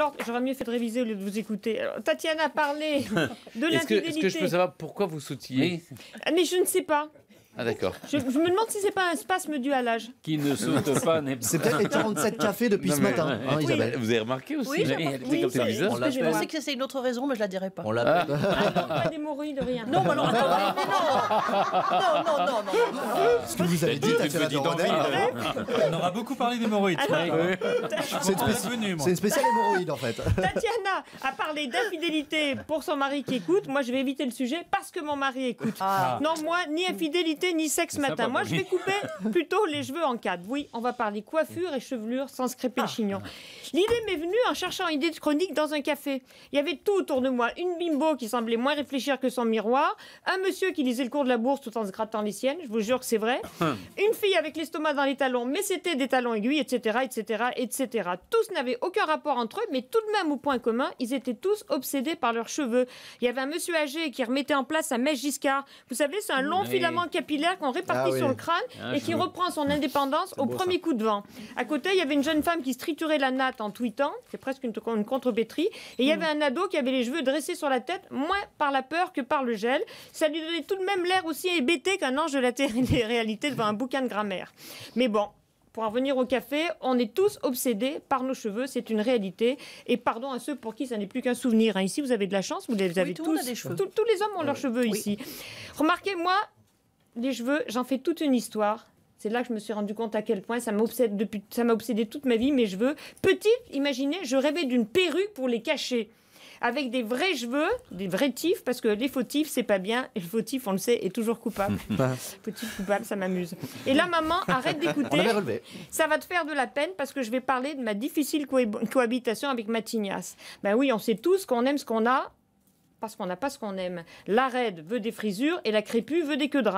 alors, j'aurais mieux fait de réviser au lieu de vous écouter. Tatiana a parlé de l'infidélité. Est-ce que, je peux savoir pourquoi vous soutiez ah, Mais je ne sais pas. Ah, je, me demande si c'est pas un spasme dû à l'âge. Qui ne saute pas n'est pas. C'est peut-être les 47 cafés depuis ce matin, hein, Vous avez remarqué aussi Oui, j'ai C'est Je pensais que c'est une autre raison, mais je la dirai pas. On l'a Ah, ah pas d'hémorroïdes, rien. Non, ah. mais non, attends, non, non, non, non. Ce que vous avez dit, t'as dit la On aura beaucoup parlé d'hémorroïdes. C'est une spéciale hémorroïde en fait. Tatiana a parlé d'infidélité pour son mari qui écoute. Moi, je vais éviter le sujet parce que mon mari écoute. Non, moi, ni infidélité ni sexe matin. Moi, je vais couper plutôt les cheveux en quatre. Oui, on va parler coiffure et chevelure sans se le ah. chignon. L'idée m'est venue en cherchant une idée de chronique dans un café. Il y avait tout autour de moi. Une bimbo qui semblait moins réfléchir que son miroir, un monsieur qui lisait le cours de la bourse tout en se grattant les siennes, je vous jure que c'est vrai, une fille avec l'estomac dans les talons, mais c'était des talons aiguilles, etc., etc., etc. Tous n'avaient aucun rapport entre eux, mais tout de même au point commun, ils étaient tous obsédés par leurs cheveux. Il y avait un monsieur âgé qui remettait en place sa mèche Giscard. Vous savez, c'est un long filament qui qu'on répartit ah sur le crâne ah, et qui reprend son indépendance au premier coup de vent. À côté, il y avait une jeune femme qui striturait la natte en tweetant, c'est presque une, contre et il y hmm. avait un ado qui avait les cheveux dressés sur la tête, moins par la peur que par le gel. Ça lui donnait tout de même l'air aussi hébété qu'un ange de la des réalité devant un bouquin de grammaire. Mais bon, pour en venir au café, on est tous obsédés par nos cheveux, c'est une réalité. Et pardon à ceux pour qui ça n'est plus qu'un souvenir. Hein. Ici, vous avez de la chance, vous avez tous, tous, les hommes ont leurs cheveux ici. Remarquez, moi, les cheveux, j'en fais toute une histoire. C'est là que je me suis rendu compte à quel point ça m'obsède depuis, ça m'a obsédé toute ma vie, mes cheveux. Petit, imaginez, je rêvais d'une perruque pour les cacher. Avec des vrais cheveux, des vrais tifs, parce que les faux tifs, c'est pas bien. Et le faux on le sait, est toujours coupable. Petit coupable, ça m'amuse. Et là, maman, arrête d'écouter. Ça va te faire de la peine parce que je vais parler de ma difficile cohabitation avec Matignas. Ben oui, on sait tous qu'on aime ce qu'on a, parce qu'on n'a pas ce qu'on aime. La raide veut des frisures et la crépue veut des queues de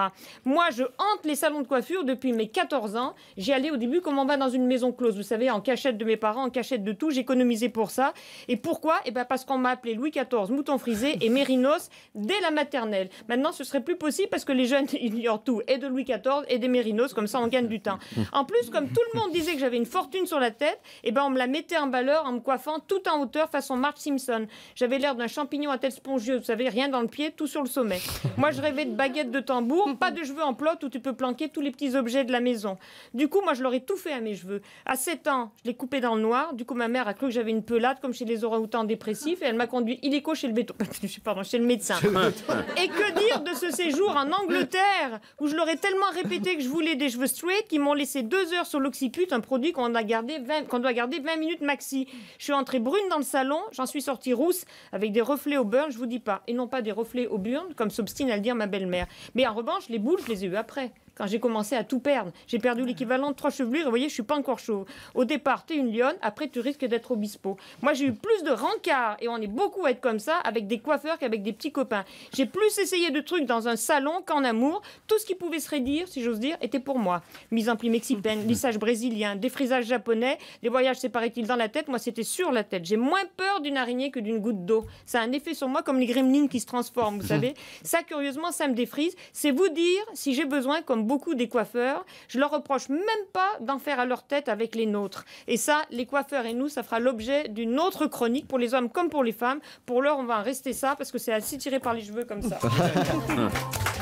Moi, je hante les salons de coiffure depuis mes 14 ans. J'y allais au début comme on va dans une maison close, vous savez, en cachette de mes parents, en cachette de tout. J'économisais pour ça. Et pourquoi Eh bien, parce qu'on m'a appelé Louis XIV, mouton frisé et mérinos dès la maternelle. Maintenant, ce serait plus possible parce que les jeunes ignorent tout, et de Louis XIV et des mérinos, comme ça on gagne du temps. En plus, comme tout le monde disait que j'avais une fortune sur la tête, eh ben, on me la mettait en valeur en me coiffant tout en hauteur façon Marge Simpson. J'avais l'air d'un champignon à tête spongieux, vous savez, rien dans le pied, tout sur le sommet. Moi, je rêvais de baguettes de tambour, pas de cheveux en plot où tu peux planquer tous les petits objets de la maison. Du coup, moi, je leur ai tout fait à mes cheveux. À 7 ans, je les coupé dans le noir. Du coup, ma mère a cru que j'avais une pelade comme chez les orang-outans dépressifs et elle m'a conduit illico chez le béton. chez le médecin. Et que dire de ce séjour en Angleterre où je leur ai tellement répété que je voulais des cheveux straight qui m'ont laissé deux heures sur l'occiput, un produit qu'on a gardé 20, qu'on doit garder 20 minutes maxi. Je suis entrée brune dans le salon, j'en suis sortie rousse avec des reflets au beurre. Je vous dis pas. Et non pas des reflets au burnes, comme s'obstine à le dire ma belle-mère. Mais en revanche, les boules, je les ai eues après quand j'ai commencé à tout perdre. J'ai perdu l'équivalent de trois chevelures. Vous voyez, je suis pas encore chauve. Au départ, tu es une lionne. Après, tu risques d'être obispo. Moi, j'ai eu plus de rencard. Et on est beaucoup à être comme ça avec des coiffeurs qu'avec des petits copains. J'ai plus essayé de trucs dans un salon qu'en amour. Tout ce qui pouvait se redire, si j'ose dire, était pour moi. Mise en pli mexicaine, lissage brésilien, défrisage japonais, des voyages séparés-ils dans la tête. Moi, c'était sur la tête. J'ai moins peur d'une araignée que d'une goutte d'eau. Ça a un effet sur moi comme les gremlins qui se transforment, vous savez. Ça, curieusement, ça me défrise. C'est vous dire si j'ai besoin, comme beaucoup des coiffeurs, je leur reproche même pas d'en faire à leur tête avec les nôtres. Et ça, les coiffeurs et nous, ça fera l'objet d'une autre chronique pour les hommes comme pour les femmes. Pour l'heure, on va en rester ça parce que c'est assez tiré par les cheveux comme ça.